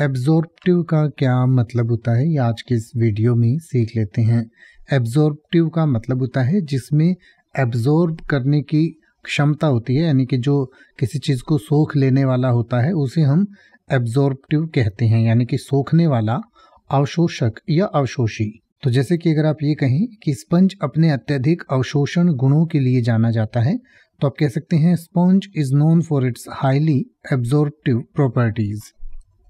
absorptive का क्या मतलब होता है ये आज के इस वीडियो में सीख लेते हैं एब्जॉर्प्टिव का मतलब होता है जिसमें एब्जॉर्ब करने की क्षमता होती है यानी कि जो किसी चीज़ को सोख लेने वाला होता है उसे हम एब्जॉर्प्टिव कहते हैं यानी कि सोखने वाला अवशोषक या अवशोषी तो जैसे कि अगर आप ये कहें कि स्पंज अपने अत्यधिक अवशोषण गुणों के लिए जाना जाता है तो आप कह सकते हैं sponge is known for its highly absorptive properties